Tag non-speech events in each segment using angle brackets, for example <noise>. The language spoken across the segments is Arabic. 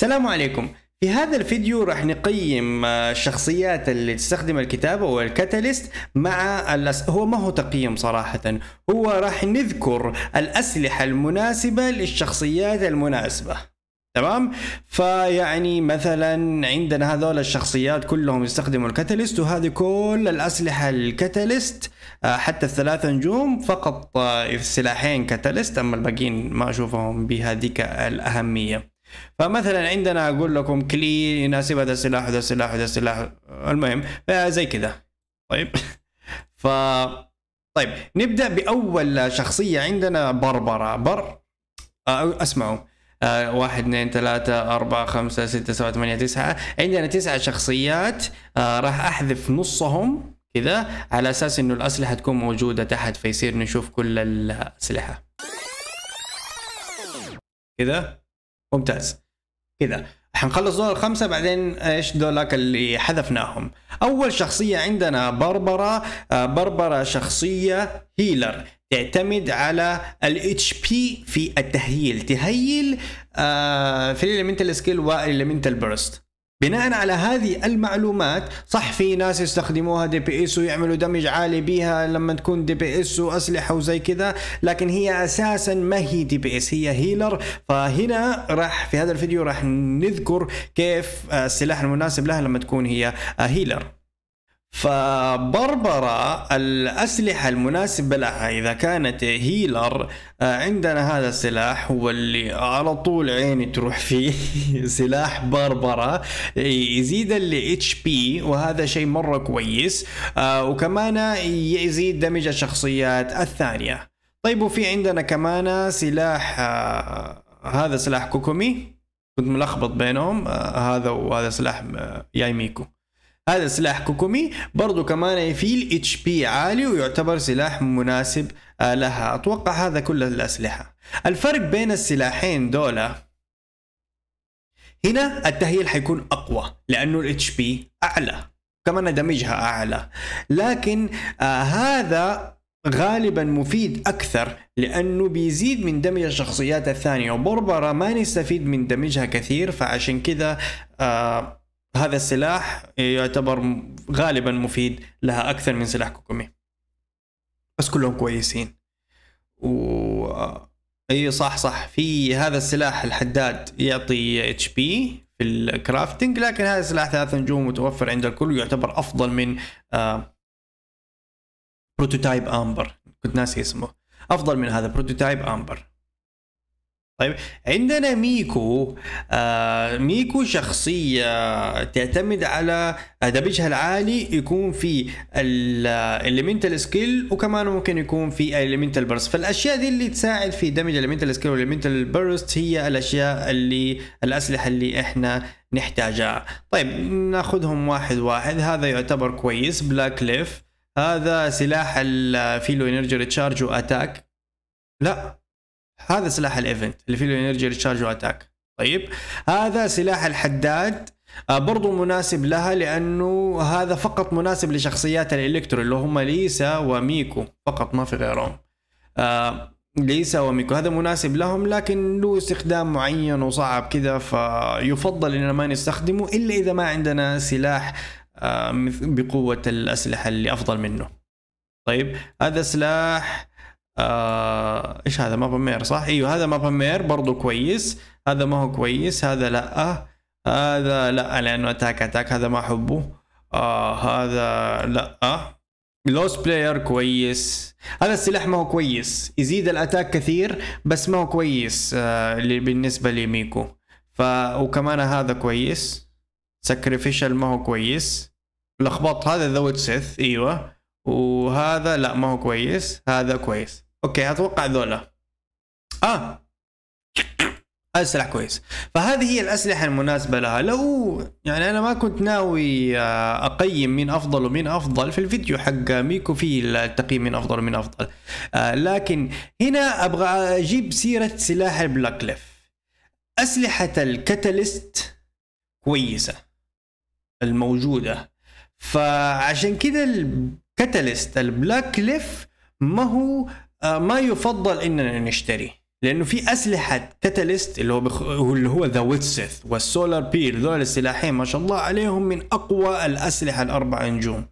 السلام عليكم في هذا الفيديو راح نقيم آه، الشخصيات اللي تستخدم الكتابة والكاتاليست مع الأس... هو ما هو تقييم صراحة هو راح نذكر الأسلحة المناسبة للشخصيات المناسبة تمام فيعني مثلا عندنا هذول الشخصيات كلهم يستخدموا الكاتاليست وهذه كل الأسلحة الكاتاليست آه، حتى الثلاثة نجوم فقط آه، السلاحين كاتاليست أما الباقيين ما أشوفهم بهذيك الأهمية فمثلا عندنا اقول لكم كلي يناسب هذا السلاح وهذا السلاح وهذا السلاح المهم زي كذا طيب ف طيب نبدا باول شخصيه عندنا بربره بر آه، اسمعوا آه، واحد اثنين ثلاثة أربعة خمسة ستة سبعة ثمانية تسعة عندنا تسعة شخصيات آه، راح أحذف نصهم كذا على أساس إنه الأسلحة تكون موجودة تحت فيصير نشوف كل الأسلحة كذا ممتاز كذا حنخلص دول الخمسة بعدين ايش دولك اللي حذفناهم أول شخصية عندنا بربرة آه، بربرة شخصية هيلر تعتمد على الاتش بي في التهييل تهيل آه، في الاليمنتال سكيل والاليمنتال برست بناء على هذه المعلومات صح في ناس يستخدموها دي بي اس ويعملوا دمج عالي بيها لما تكون دي بي اس واسلحه وزي كذا لكن هي اساسا ما هي دي بي اس هي هيلر فهنا راح في هذا الفيديو راح نذكر كيف السلاح المناسب لها لما تكون هي هيلر فبربرة الأسلحة المناسبة لها إذا كانت هيلر آه، عندنا هذا السلاح هو اللي على طول عيني تروح فيه <laughs> سلاح بربرة يزيد ال اتش بي وهذا شيء مرة كويس آه، وكمان يزيد دمج الشخصيات الثانية طيب وفي عندنا كمان سلاح آه، هذا سلاح كوكومي كنت ملخبط بينهم هذا وهذا سلاح يايميكو هذا سلاح كوكومي برضو كمان يفيل اتش بي عالي ويعتبر سلاح مناسب آه، لها اتوقع هذا كل الاسلحه الفرق بين السلاحين دولة هنا التهيل حيكون اقوى لانه الاتش بي اعلى كمان دمجها اعلى لكن آه هذا غالبا مفيد اكثر لانه بيزيد من دمج الشخصيات الثانيه وبربره ما نستفيد من دمجها كثير فعشان كذا آه هذا السلاح يعتبر غالبا مفيد لها اكثر من سلاح كوكومي بس كلهم كويسين و اي صح صح في هذا السلاح الحداد يعطي اتش بي في الكرافتنج لكن هذا السلاح ثلاث نجوم متوفر عند الكل ويعتبر افضل من بروتوتايب آه، امبر كنت ناسي اسمه افضل من هذا بروتوتايب امبر طيب عندنا ميكو آه ميكو شخصية تعتمد على دمجها العالي يكون في الاليمنتال سكيل وكمان ممكن يكون في الاليمنتال برست فالاشياء دي اللي تساعد في دمج الاليمنتال سكيل والاليمنتال برست هي الاشياء اللي الاسلحة اللي احنا نحتاجها طيب ناخذهم واحد واحد هذا يعتبر كويس بلاك ليف هذا سلاح فيلو له انرجي ريتشارج واتاك لا هذا سلاح الايفنت اللي فيه الانرجي ريتشارج واتاك طيب هذا سلاح الحداد آه، برضو مناسب لها لانه هذا فقط مناسب لشخصيات الالكترو اللي هم ليسا وميكو فقط ما في غيرهم آه ليسا وميكو هذا مناسب لهم لكن له استخدام معين وصعب كذا فيفضل اننا ما نستخدمه الا اذا ما عندنا سلاح آه بقوه الاسلحه اللي افضل منه طيب هذا سلاح آه، ايش هذا ما بمير صح ايوه هذا ما بمير برضو كويس هذا ما هو كويس هذا لا آه، هذا لا لانه اتاك اتاك هذا ما احبه آه هذا لا لوس آه. بلاير كويس هذا السلاح ما هو كويس يزيد الاتاك كثير بس ما هو كويس آه بالنسبه لميكو ف وكمان هذا كويس سكريفيشال ما هو كويس لخبط هذا ذوت سيث ايوه وهذا لا ما هو كويس هذا كويس اوكي اتوقع ذولا اه اسلحه كويس فهذه هي الاسلحه المناسبه لها لو يعني انا ما كنت ناوي آه، اقيم مين افضل ومين افضل في الفيديو حق ميكو في التقييم مين افضل ومين افضل آه، لكن هنا ابغى اجيب سيره سلاح البلاكليف اسلحه الكاتاليست كويسه الموجوده فعشان كذا الكاتاليست البلاك ليف ما هو آه، ما يفضل اننا نشتري لانه في اسلحه كاتاليست اللي هو بخ... اللي هو ذا ويتسيث والسولار بير ذول السلاحين ما شاء الله عليهم من اقوى الاسلحه الاربع نجوم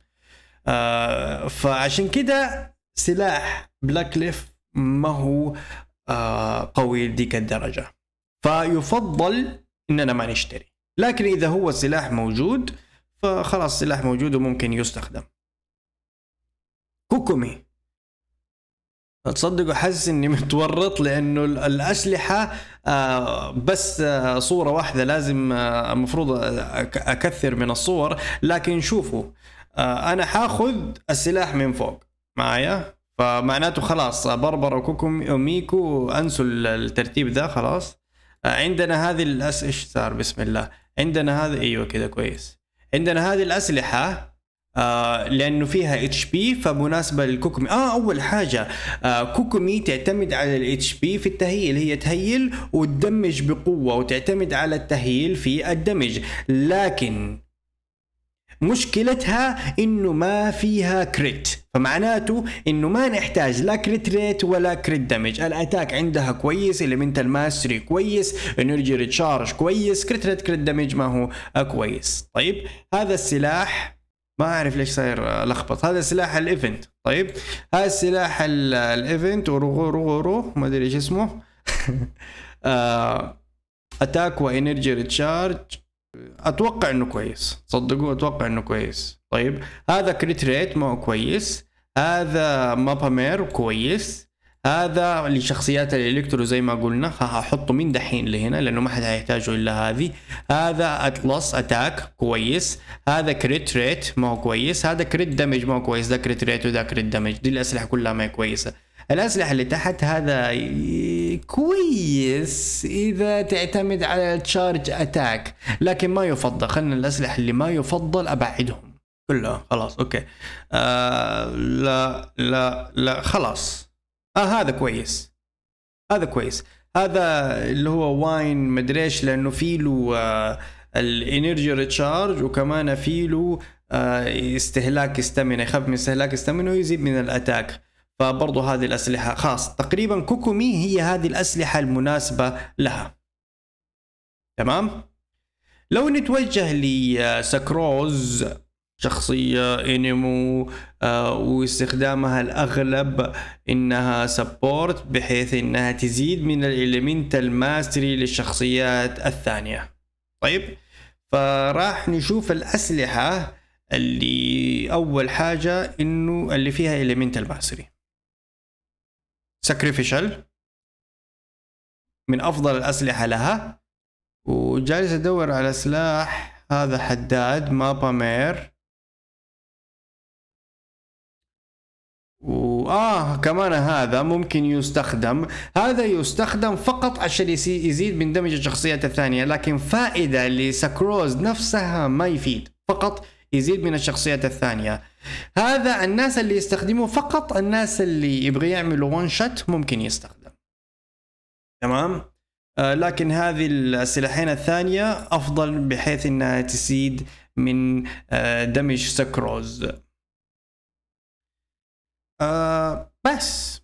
آه فعشان كده سلاح بلاك ليف ما هو آه قوي لديك الدرجه فيفضل اننا ما نشتري لكن اذا هو سلاح موجود فخلاص سلاح موجود وممكن يستخدم كوكومي تصدقوا حاسس اني متورط لانه الاسلحه آه، بس آه، صوره واحده لازم آه، المفروض اكثر من الصور لكن شوفوا انا حاخذ السلاح من فوق معايا فمعناته خلاص بربر وكوكو وميكو انسوا الترتيب ذا خلاص عندنا هذه الاس ايش صار بسم الله عندنا هذا ايوه كذا كويس عندنا هذه الاسلحه آه لانه فيها اتش بي فمناسبه للكوكمي اه اول حاجه آه كوكمي تعتمد على الاتش بي في التهيل هي تهيل وتدمج بقوه وتعتمد على التهيل في الدمج لكن مشكلتها انه ما فيها كريت فمعناته انه ما نحتاج لا كريت ريت ولا كريت دمج الاتاك عندها كويس اليمنتال ماستري كويس انرجي ريتشارج كويس كريت ريت كريت دمج ما هو كويس طيب هذا السلاح ما اعرف ليش صاير لخبط هذا سلاح الايفنت طيب هذا سلاح الايفنت ورو رو رو ما ادري ايش اسمه اتاك وانرجي ريتشارج اتوقع انه كويس صدقوا اتوقع انه كويس طيب هذا كريت ريت ما هو كويس هذا مابامير كويس هذا لشخصيات الالكترو زي ما قلنا هحطه من دحين لهنا لانه ما حد هيحتاجه الا هذه هذا اتلس اتاك كويس هذا كريت ريت ما هو كويس هذا كريت دمج ما هو كويس ذا كريت ريت وذا كريت دمج دي الاسلحه كلها ما هي كويسه الاسلحه اللي تحت هذا كويس اذا تعتمد على تشارج اتاك لكن ما يفضل خلينا الاسلحه اللي ما يفضل ابعدهم كلها خلاص اوكي آه لا لا لا خلاص آه هذا كويس هذا كويس هذا اللي هو واين مدري ايش لانه في له آه، الانرجي ريتشارج وكمان في له آه، استهلاك استمنه يخف من استهلاك استمنه ويزيد من الاتاك فبرضه هذه الاسلحه خاص تقريبا كوكومي هي هذه الاسلحه المناسبه لها تمام لو نتوجه لسكروز آه، شخصية انمو آه واستخدامها الاغلب انها سبورت بحيث انها تزيد من الاليمنت الماستري للشخصيات الثانية طيب فراح نشوف الاسلحة اللي اول حاجة انه اللي فيها اليمنت الماستري ساكريفيشال من افضل الاسلحة لها وجالس ادور على سلاح هذا حداد مابا مير وآه كمان هذا ممكن يستخدم هذا يستخدم فقط عشان يزيد من دمج الشخصيات الثانية لكن فائدة لسكروز نفسها ما يفيد فقط يزيد من الشخصيات الثانية هذا الناس اللي يستخدموه فقط الناس اللي يبغى يعملوا ون شوت ممكن يستخدم تمام آه لكن هذه السلاحين الثانية أفضل بحيث أنها تزيد من آه دمج سكروز آه بس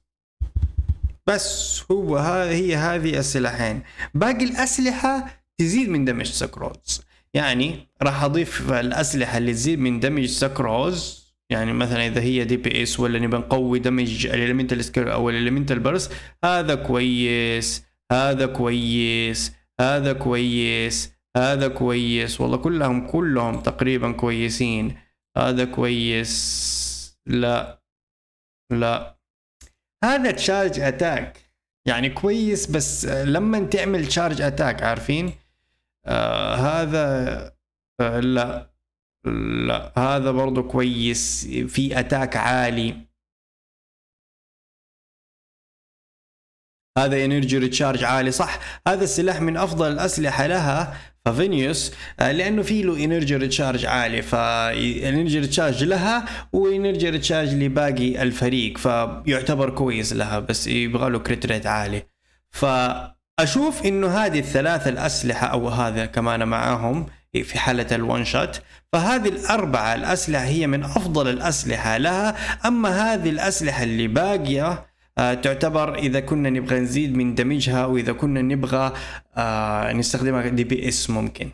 بس هو ها هي هذه السلاحين باقي الأسلحة تزيد من دمج سكروز يعني راح أضيف الأسلحة اللي تزيد من دمج سكروز يعني مثلا اذا هي دي بي اس ولا نبي نقوي دمج الاليمنتال سكيل او الاليمنتال برس هذا كويس هذا كويس هذا كويس هذا كويس والله كلهم كلهم تقريبا كويسين هذا كويس لا لا هذا تشارج اتاك يعني كويس بس لما تعمل تشارج اتاك عارفين آه هذا آه لا لا هذا برضو كويس في اتاك عالي هذا انرجي ريتشارج عالي صح هذا السلاح من افضل الاسلحه لها فافينيوس آه، لانه في له انرجي ريتشارج عالي فالانرجي ريتشارج لها وانرجي ريتشارج لباقي الفريق فيعتبر كويس لها بس يبغى له كريت ريت عالي فاشوف انه هذه الثلاثه الاسلحه او هذا كمان معاهم في حالة الون شوت فهذه الأربعة الأسلحة هي من أفضل الأسلحة لها أما هذه الأسلحة اللي باقية آه، تعتبر اذا كنا نبغى نزيد من دمجها واذا كنا نبغى آه، نستخدمها دي بي اس ممكن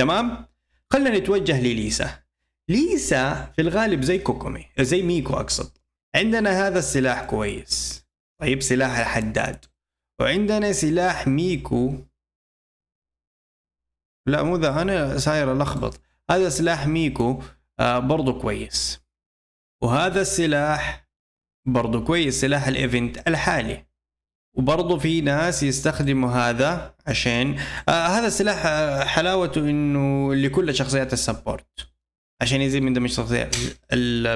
تمام خلينا نتوجه لليسا ليسا في الغالب زي كوكومي زي ميكو اقصد عندنا هذا السلاح كويس طيب سلاح الحداد وعندنا سلاح ميكو لا مو ذا انا صاير الخبط هذا سلاح ميكو آه، برضو كويس وهذا السلاح برضو كويس سلاح الايفنت الحالي وبرضو في ناس يستخدموا هذا عشان آه هذا السلاح آه، حلاوته انه لكل شخصيات السبورت عشان يزيد من دمج شخصيات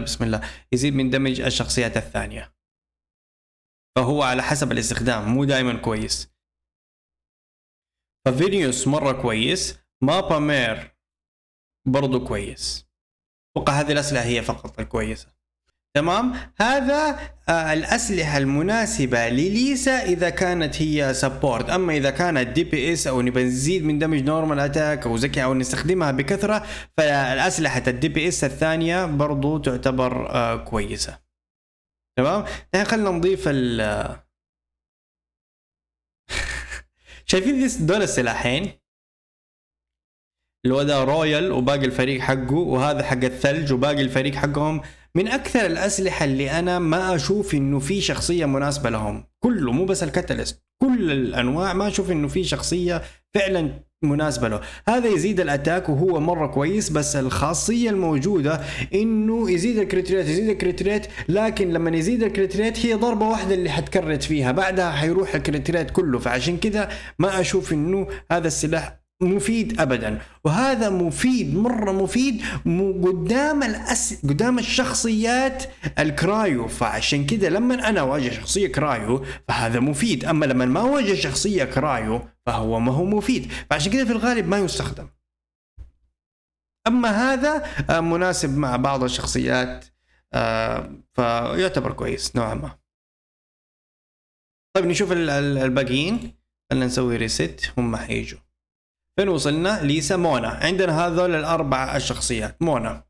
بسم الله يزيد من دمج الشخصيات الثانيه فهو على حسب الاستخدام مو دائما كويس ففينيوس مره كويس مابا مير برضو كويس اتوقع هذه الاسلحه هي فقط الكويسه تمام هذا آه، الأسلحة المناسبة لليسا إذا كانت هي سبورت أما إذا كانت دي بي إس أو نبي نزيد من دمج نورمال أتاك أو زكي أو نستخدمها بكثرة فالأسلحة الدي بي إس الثانية برضو تعتبر آه، كويسة تمام الحين طيب خلينا نضيف ال آه، <laughs> شايفين دول السلاحين اللي هو ده رويال وباقي الفريق حقه وهذا حق الثلج وباقي الفريق حقهم من اكثر الاسلحه اللي انا ما اشوف انه في شخصيه مناسبه لهم كله مو بس الكاتاليست كل الانواع ما اشوف انه في شخصيه فعلا مناسبه له هذا يزيد الاتاك وهو مره كويس بس الخاصيه الموجوده انه يزيد الكريتريت يزيد الكريتريت لكن لما يزيد الكريتريت هي ضربه واحده اللي حتكرت فيها بعدها حيروح الكريتريت كله فعشان كذا ما اشوف انه هذا السلاح مفيد ابدا وهذا مفيد مره مفيد قدام الأس... قدام الشخصيات الكرايو فعشان كذا لما انا اواجه شخصيه كرايو فهذا مفيد اما لما ما اواجه شخصيه كرايو فهو ما هو مفيد فعشان كذا في الغالب ما يستخدم اما هذا آه، مناسب مع بعض الشخصيات آه، فيعتبر كويس نوعا ما طيب نشوف الباقيين خلينا نسوي ريست هم حيجوا فين وصلنا؟ ليسا مونا عندنا هذول الأربعة الشخصيات مونا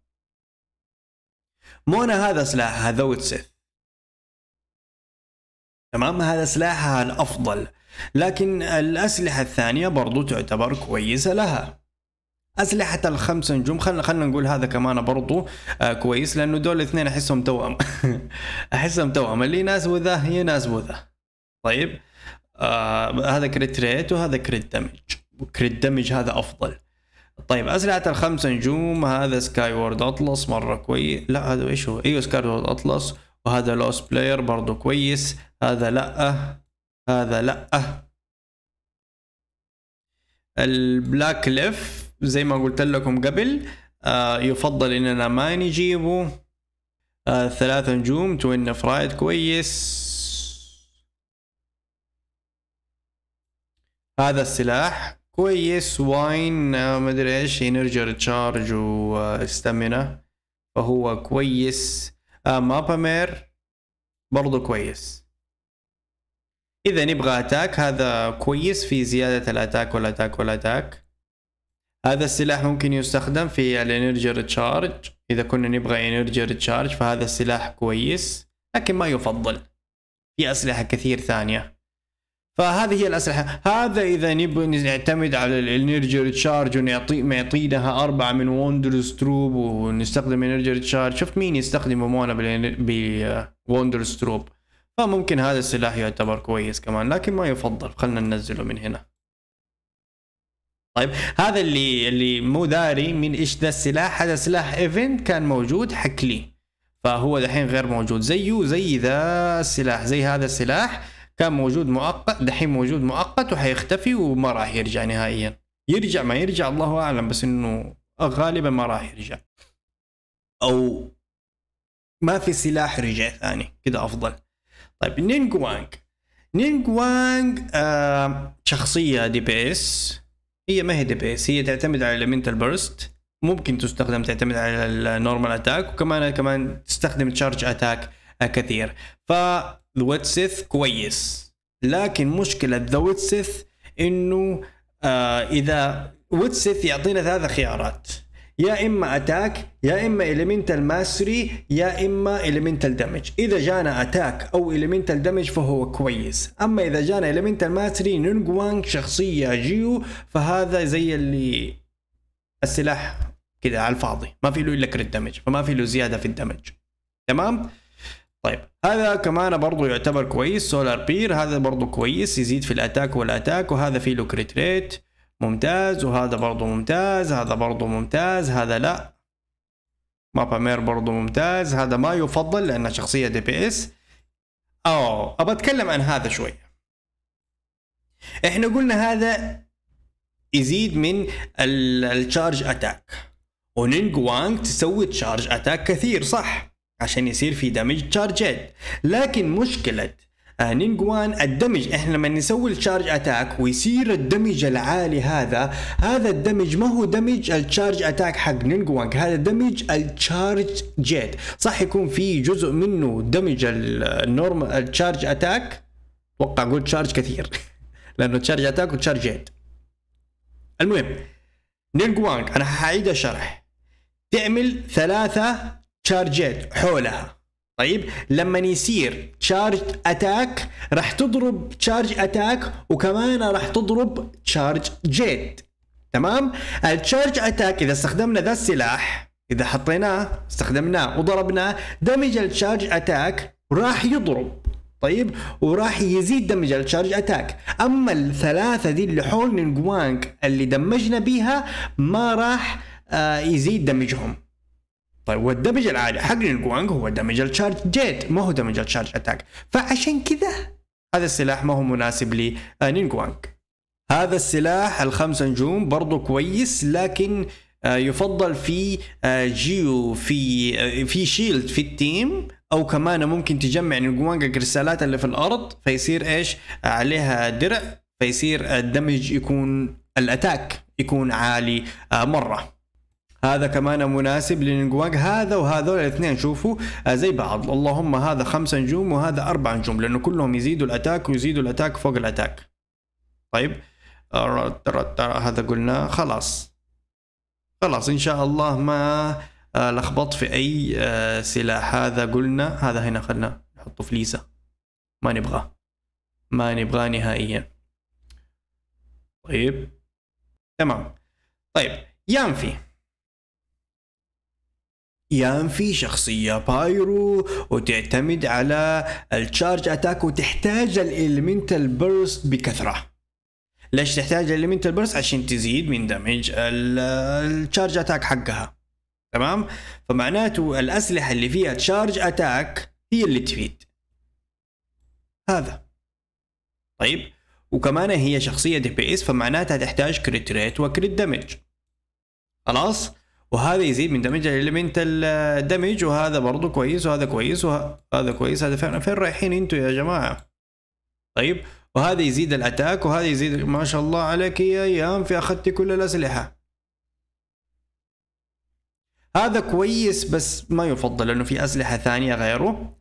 مونا هذا سلاحها ذوي سيث تمام هذا سلاحها الأفضل لكن الأسلحة الثانية برضو تعتبر كويسة لها أسلحة الخمس نجوم خلنا خلنا نقول هذا كمان برضو آه كويس لأنه دول الاثنين أحسهم توأم <laughs> أحسهم توأم اللي يناسبه ذا يناسبه ذا طيب آه هذا كريت ريت وهذا كريت دمج وكريت دمج هذا افضل طيب اسلحه الخمس نجوم هذا سكاي وورد اطلس مره كويس لا هذا ايش هو ايوه سكاي وورد اطلس وهذا لوس بلاير برضو كويس هذا لا هذا لا البلاك ليف زي ما قلت لكم قبل آه يفضل اننا ما نجيبه آه ثلاث نجوم توين فرايد كويس هذا السلاح كويس واين مدري ايش انرجي ريتشارج واستمنة فهو كويس مابامير برضو كويس اذا نبغى اتاك هذا كويس في زيادة الاتاك والاتاك والاتاك هذا السلاح ممكن يستخدم في الانرجي ريتشارج اذا كنا نبغى انرجي ريتشارج فهذا السلاح كويس لكن ما يفضل في اسلحة كثير ثانية فهذه هي الاسلحه هذا اذا نبغى نعتمد على الانرجي ريتشارج ونعطي معطينها اربعه من وندر ستروب ونستخدم انرجي ريتشارج شفت مين يستخدم مونا بوندر ستروب فممكن هذا السلاح يعتبر كويس كمان لكن ما يفضل خلنا ننزله من هنا طيب هذا اللي اللي مو داري من ايش ذا السلاح هذا سلاح ايفنت كان موجود حكلي فهو دحين غير موجود زيه زي ذا السلاح زي هذا السلاح كان موجود مؤقت دحين موجود مؤقت وحيختفي وما راح يرجع نهائيا يرجع ما يرجع الله اعلم بس انه غالبا ما راح يرجع او ما في سلاح رجع ثاني كذا افضل طيب نينغ وانغ نينغ وانغ آه شخصيه دي بي اس هي ما هي دي بي اس هي تعتمد على المنتال بيرست ممكن تستخدم تعتمد على النورمال اتاك وكمان كمان تستخدم تشارج اتاك كثير ف سيث كويس لكن مشكله ذا سيث انه آه اذا سيث يعطينا ثلاث خيارات يا اما اتاك يا اما اليمنتال ماسري يا اما اليمنتال دمج اذا جانا اتاك او اليمنتال دمج فهو كويس اما اذا جانا اليمنتال ماسري نونج شخصيه جيو فهذا زي اللي السلاح كذا على الفاضي ما في له الا كريت دمج فما في له زياده في الدمج تمام طيب هذا كمان برضو يعتبر كويس سولار بير هذا برضو كويس يزيد في الاتاك والاتاك وهذا فيه له كريت ريت ممتاز وهذا برضو ممتاز هذا برضو ممتاز هذا لا مابا مير برضو ممتاز هذا ما يفضل لانه شخصيه دي بي اس او ابى اتكلم عن هذا شويه احنا قلنا هذا يزيد من التشارج اتاك ونينج وانج تسوي تشارج اتاك كثير صح عشان يصير في دمج تشارجات لكن مشكلة آه، نينجوان الدمج احنا لما نسوي الشارج اتاك ويصير الدمج العالي هذا هذا الدمج ما هو دمج الشارج اتاك حق نينجوان هذا دمج الشارج جيت صح يكون في جزء منه دمج النورم الشارج اتاك اتوقع قلت شارج كثير <laughs> لانه تشارج اتاك وتشارج جيت المهم نينجوان انا حعيد الشرح تعمل ثلاثة تشارجيت حولها طيب لما يصير تشارج اتاك راح تضرب تشارج اتاك وكمان راح تضرب تشارج جيت تمام التشارج اتاك اذا استخدمنا ذا السلاح اذا حطيناه استخدمناه وضربناه دمج التشارج اتاك راح يضرب طيب وراح يزيد دمج التشارج اتاك اما الثلاثه دي اللي حول نينجوانج اللي دمجنا بيها ما راح آه يزيد دمجهم طيب والدمج العالي حق الجوانغ هو دمج التشارج جيت ما هو دمج التشارج اتاك فعشان كذا هذا السلاح ما هو مناسب لنينجوانج آه، هذا السلاح الخمس نجوم برضو كويس لكن آه، يفضل في جيو آه، في في شيلد في التيم او كمان ممكن تجمع نينجوانغ الكريستالات اللي في الارض فيصير ايش عليها درع فيصير الدمج يكون الاتاك يكون عالي مره هذا كمان مناسب لنجوانج هذا وهذول الاثنين شوفوا زي بعض اللهم هذا خمسة نجوم وهذا أربعة نجوم لأنه كلهم يزيدوا الأتاك ويزيدوا الأتاك فوق الأتاك طيب هذا قلنا خلاص خلاص إن شاء الله ما آه، لخبط في أي آه، سلاح هذا قلنا هذا هنا خلنا نحطه في ليزا ما نبغاه ما نبغاه نهائيا طيب تمام طيب يانفي ينفي شخصية بايرو وتعتمد على التشارج اتاك وتحتاج الالمنتال بيرست بكثرة ليش تحتاج الالمنتال بيرست عشان تزيد من دمج التشارج اتاك حقها تمام فمعناته الاسلحة اللي فيها تشارج اتاك هي اللي تفيد هذا طيب وكمان هي شخصية دي بي اس فمعناتها تحتاج كريت ريت وكريت دمج خلاص وهذا يزيد من دمج الاليمنتال دمج وهذا برضه كويس وهذا كويس وهذا كويس هذا فين فين رايحين انتوا يا جماعه طيب وهذا يزيد الاتاك وهذا يزيد ما شاء الله عليك يا يانفي اخذتي كل الاسلحه هذا كويس بس ما يفضل لانه في اسلحه ثانيه غيره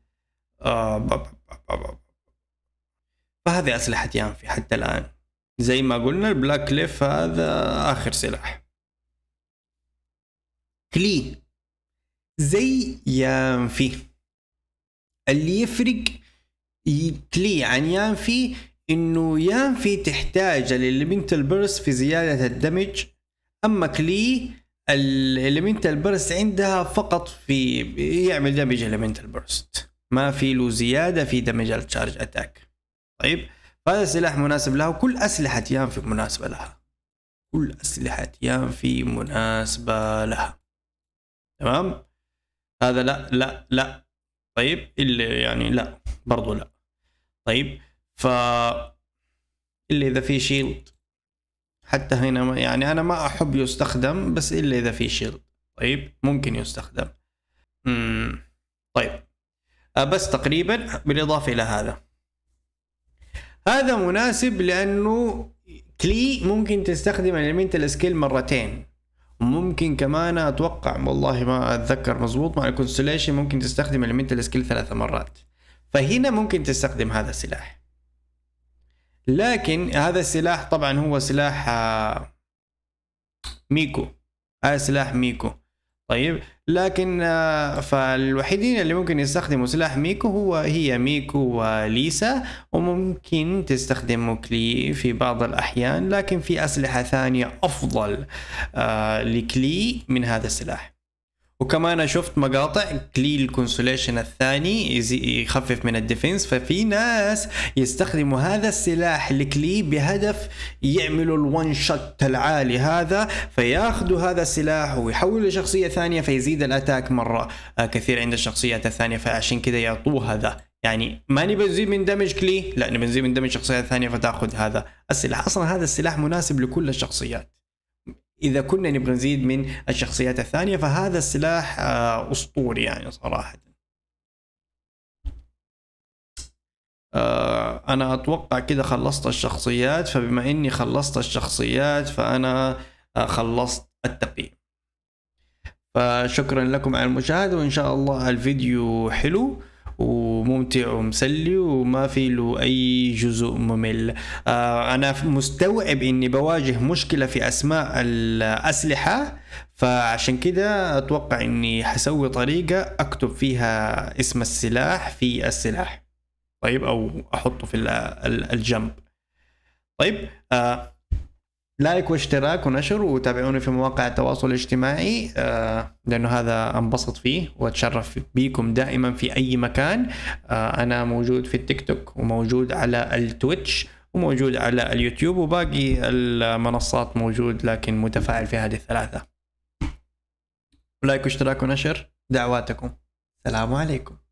فهذه آه، اسلحه يانفي حتى الان زي ما قلنا البلاك كليف هذا اخر سلاح كلي زي يانفي اللي يفرق كلي عن يانفي انه يانفي تحتاج الاليمنتال بيرس في زيادة الدمج اما كلي الاليمنتال بيرس عندها فقط في يعمل دمج الاليمنتال بيرست ما في له زيادة في دمج التشارج اتاك طيب فهذا سلاح مناسب لها وكل اسلحة يانفي مناسبة لها كل أسلحة يانفي مناسبة لها تمام هذا لا لا لا طيب اللي يعني لا برضو لا طيب ف الا اذا في شيلد حتى هنا يعني انا ما احب يستخدم بس الا اذا في شيلد طيب ممكن يستخدم امم طيب آه، بس تقريبا بالاضافه الى هذا هذا مناسب لانه كلي ممكن تستخدم اليمنت سكيل مرتين ممكن كمان اتوقع والله ما اتذكر مظبوط مع الكونستليشن ممكن تستخدم المنتال سكيل ثلاث مرات فهنا ممكن تستخدم هذا السلاح لكن هذا السلاح طبعا هو سلاح آه، ميكو هذا سلاح ميكو طيب لكن آه، فالوحيدين اللي ممكن يستخدموا سلاح ميكو هو هي ميكو وليسا وممكن تستخدم كلي في بعض الأحيان لكن في أسلحة ثانية أفضل آه، لكلي من هذا السلاح وكمان شفت مقاطع كليل كونسوليشن الثاني يخفف من الديفنس ففي ناس يستخدموا هذا السلاح الكلي بهدف يعملوا الون شوت العالي هذا فياخذوا هذا السلاح ويحولوا لشخصيه ثانيه فيزيد الاتاك مره آه، كثير عند الشخصيات الثانيه فعشان كذا يعطوه هذا يعني ماني بنزيد من دمج كلي لا نبي نزيد من دمج شخصيه ثانيه فتاخذ هذا السلاح اصلا هذا السلاح مناسب لكل الشخصيات اذا كنا نبغى نزيد من الشخصيات الثانيه فهذا السلاح آه، اسطوري يعني صراحه آه، انا اتوقع كده خلصت الشخصيات فبما اني خلصت الشخصيات فانا آه، خلصت التقييم فشكرا لكم على المشاهده وان شاء الله الفيديو حلو وممتع ومسلي وما في له اي جزء ممل آه، انا مستوعب اني بواجه مشكله في اسماء الاسلحه فعشان كده اتوقع اني حسوي طريقه اكتب فيها اسم السلاح في السلاح طيب او احطه في الجنب طيب آه لايك واشتراك ونشر وتابعوني في مواقع التواصل الاجتماعي آه، لأنه هذا أنبسط فيه وأتشرف بيكم دائما في أي مكان آه، أنا موجود في التيك توك وموجود على التويتش وموجود على اليوتيوب وباقي المنصات موجود لكن متفاعل في هذه الثلاثة لايك واشتراك ونشر دعواتكم السلام عليكم